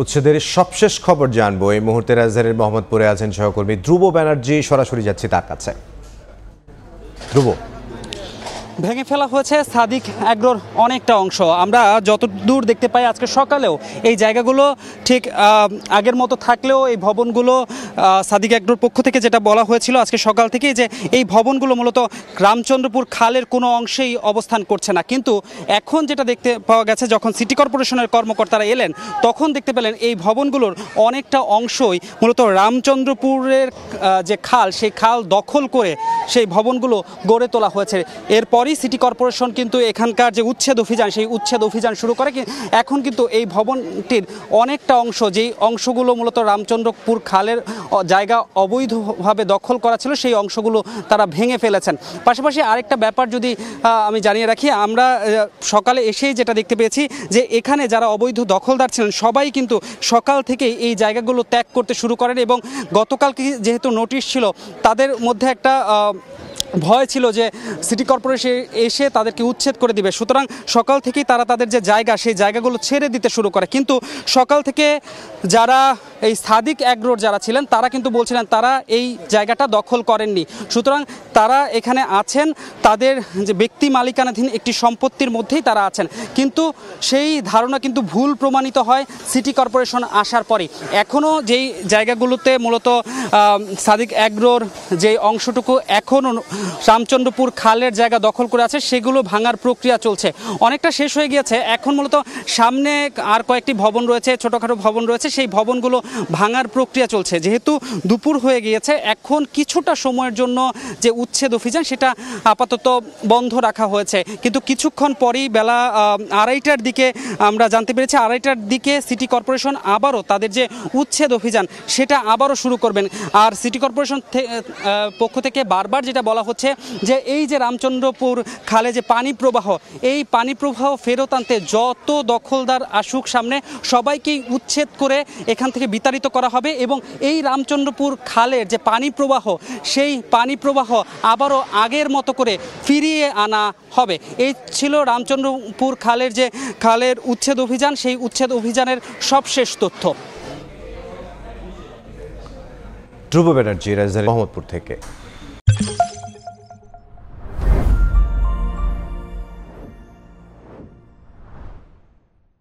উচ্ছেদের সবশেষ খবর জানবো এই মুহূর্তে রাজধানীর মোহাম্মদপুরে আছেন সহকর্মী ধ্রুব ব্যানার্জি সরাসরি যাচ্ছি তার কাছে ধ্রুব ভেঙে ফেলা হয়েছে সাদিক অ্যাগ্রোর অনেকটা অংশ আমরা যত দূর দেখতে পাই আজকে সকালেও এই জায়গাগুলো ঠিক আগের মতো থাকলেও এই ভবনগুলো সাদিক অ্যাগ্রোর পক্ষ থেকে যেটা বলা হয়েছিল আজকে সকাল থেকেই যে এই ভবনগুলো মূলত রামচন্দ্রপুর খালের কোনো অংশেই অবস্থান করছে না কিন্তু এখন যেটা দেখতে পাওয়া গেছে যখন সিটি কর্পোরেশনের কর্মকর্তারা এলেন তখন দেখতে পেলেন এই ভবনগুলোর অনেকটা অংশই মূলত রামচন্দ্রপুরের যে খাল সেই খাল দখল করে সেই ভবনগুলো গড়ে তোলা হয়েছে এরপরই সিটি কর্পোরেশন কিন্তু এখানকার যে উচ্ছেদ অভিযান সেই উচ্ছেদ অভিযান শুরু করে এখন কিন্তু এই ভবনটির অনেকটা অংশ যেই অংশগুলো মূলত রামচন্দ্রপুর খালের জায়গা অবৈধভাবে দখল করা ছিল সেই অংশগুলো তারা ভেঙে ফেলেছেন পাশাপাশি আরেকটা ব্যাপার যদি আমি জানিয়ে রাখি আমরা সকালে এসেই যেটা দেখতে পেয়েছি যে এখানে যারা অবৈধ দখলদার ছিলেন সবাই কিন্তু সকাল থেকেই এই জায়গাগুলো ত্যাগ করতে শুরু করেন এবং গতকালকে যেহেতু নোটিশ ছিল তাদের মধ্যে একটা ভয় ছিল যে সিটি কর্পোরেশন এসে তাদেরকে উচ্ছেদ করে দিবে সুতরাং সকাল থেকেই তারা তাদের যে জায়গা সেই জায়গাগুলো ছেড়ে দিতে শুরু করে কিন্তু সকাল থেকে যারা এই সাদিক অ্যাগ্রোর যারা ছিলেন তারা কিন্তু বলছিলেন তারা এই জায়গাটা দখল করেননি সুতরাং তারা এখানে আছেন তাদের যে ব্যক্তি মালিকানাধীন একটি সম্পত্তির মধ্যেই তারা আছেন কিন্তু সেই ধারণা কিন্তু ভুল প্রমাণিত হয় সিটি কর্পোরেশন আসার পরে এখনও যেই জায়গাগুলোতে মূলত সাদিক অ্যাগ্রোর যে অংশটুকু এখনও রামচন্দ্রপুর খালের জায়গা দখল করে আছে সেগুলো ভাঙার প্রক্রিয়া চলছে অনেকটা শেষ হয়ে গিয়েছে এখন মূলত সামনে আর কয়েকটি ভবন রয়েছে ছোটোখাটো ভবন রয়েছে সেই ভবনগুলো ভাঙার প্রক্রিয়া চলছে যেহেতু দুপুর হয়ে গিয়েছে এখন কিছুটা সময়ের জন্য যে উচ্ছেদ অভিযান সেটা আপাতত বন্ধ রাখা হয়েছে কিন্তু কিছুক্ষণ পরেই বেলা আড়াইটার দিকে আমরা জানতে পেরেছি আড়াইটার দিকে সিটি কর্পোরেশন আবারও তাদের যে উচ্ছেদ অভিযান সেটা আবারও শুরু করবেন আর সিটি কর্পোরেশন পক্ষ থেকে বারবার যেটা বলা হচ্ছে যে এই যে রামচন্দ্রপুর খালে যে পানি প্রবাহ এই পানি প্রবাহ ফেরত আনতে যত দখলদার আসুক সামনে সবাইকেই উচ্ছেদ করে এখান থেকে বিতাড়িত করা হবে এবং এই রামচন্দ্রপুর খালের যে পানি প্রবাহ সেই পানি প্রবাহ আবারও আগের মতো করে ফিরিয়ে আনা হবে এই ছিল রামচন্দ্রপুর খালের যে খালের উচ্ছেদ অভিযান সেই উচ্ছেদ অভিযানের সবশেষ তথ্য ধ্রুব ব্যানার্জি রাজধানী মোহাম্মদপুর থেকে